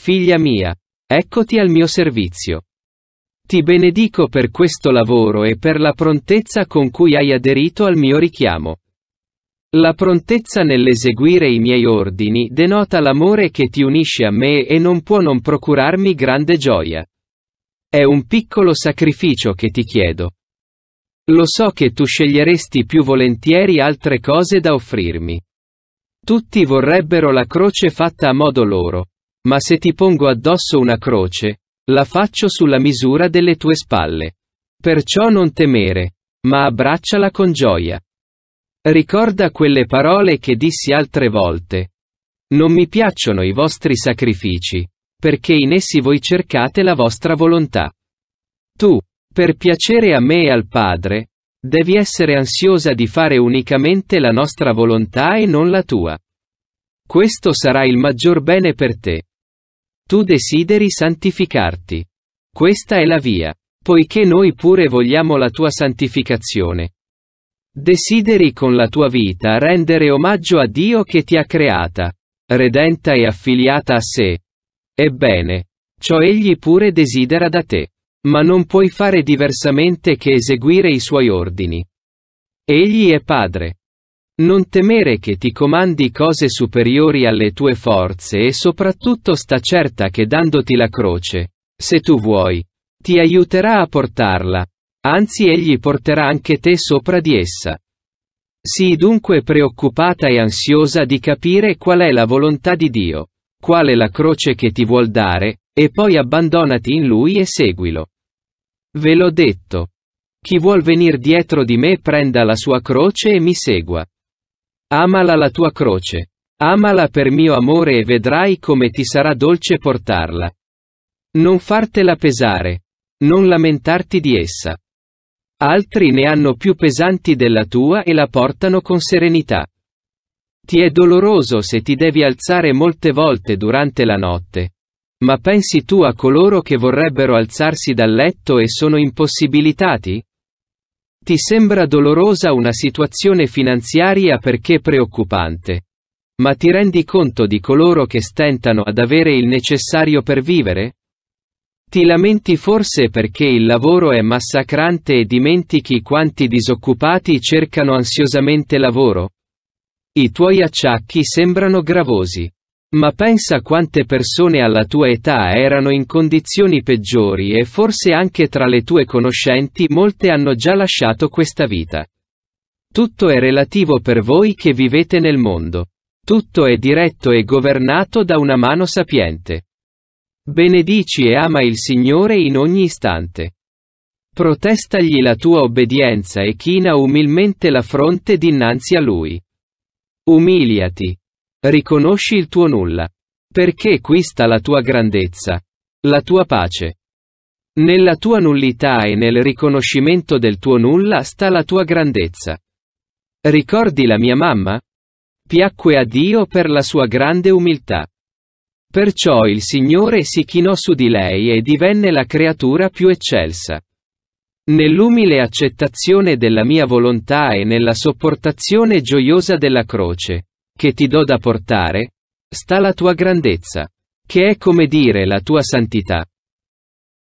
Figlia mia, eccoti al mio servizio. Ti benedico per questo lavoro e per la prontezza con cui hai aderito al mio richiamo. La prontezza nell'eseguire i miei ordini denota l'amore che ti unisce a me e non può non procurarmi grande gioia. È un piccolo sacrificio che ti chiedo. Lo so che tu sceglieresti più volentieri altre cose da offrirmi. Tutti vorrebbero la croce fatta a modo loro, ma se ti pongo addosso una croce, la faccio sulla misura delle tue spalle. Perciò non temere, ma abbracciala con gioia. Ricorda quelle parole che dissi altre volte. Non mi piacciono i vostri sacrifici, perché in essi voi cercate la vostra volontà. Tu, per piacere a me e al Padre, devi essere ansiosa di fare unicamente la nostra volontà e non la tua. Questo sarà il maggior bene per te. Tu desideri santificarti. Questa è la via, poiché noi pure vogliamo la tua santificazione. Desideri con la tua vita rendere omaggio a Dio che ti ha creata, redenta e affiliata a sé. Ebbene, ciò egli pure desidera da te, ma non puoi fare diversamente che eseguire i suoi ordini. Egli è Padre, non temere che ti comandi cose superiori alle tue forze e soprattutto sta certa che dandoti la croce, se tu vuoi, ti aiuterà a portarla, anzi egli porterà anche te sopra di essa. Sii dunque preoccupata e ansiosa di capire qual è la volontà di Dio, qual è la croce che ti vuol dare, e poi abbandonati in lui e seguilo. Ve l'ho detto. Chi vuol venir dietro di me prenda la sua croce e mi segua. Amala la tua croce. Amala per mio amore e vedrai come ti sarà dolce portarla. Non fartela pesare. Non lamentarti di essa. Altri ne hanno più pesanti della tua e la portano con serenità. Ti è doloroso se ti devi alzare molte volte durante la notte. Ma pensi tu a coloro che vorrebbero alzarsi dal letto e sono impossibilitati? Ti sembra dolorosa una situazione finanziaria perché preoccupante. Ma ti rendi conto di coloro che stentano ad avere il necessario per vivere? Ti lamenti forse perché il lavoro è massacrante e dimentichi quanti disoccupati cercano ansiosamente lavoro? I tuoi acciacchi sembrano gravosi. Ma pensa quante persone alla tua età erano in condizioni peggiori e forse anche tra le tue conoscenti molte hanno già lasciato questa vita. Tutto è relativo per voi che vivete nel mondo. Tutto è diretto e governato da una mano sapiente. Benedici e ama il Signore in ogni istante. Protestagli la tua obbedienza e china umilmente la fronte dinanzi a Lui. Umiliati, Riconosci il tuo nulla. Perché qui sta la tua grandezza, la tua pace. Nella tua nullità e nel riconoscimento del tuo nulla sta la tua grandezza. Ricordi la mia mamma? Piacque a Dio per la sua grande umiltà. Perciò il Signore si chinò su di lei e divenne la creatura più eccelsa. Nell'umile accettazione della mia volontà e nella sopportazione gioiosa della croce, che ti do da portare, sta la tua grandezza, che è come dire la tua santità.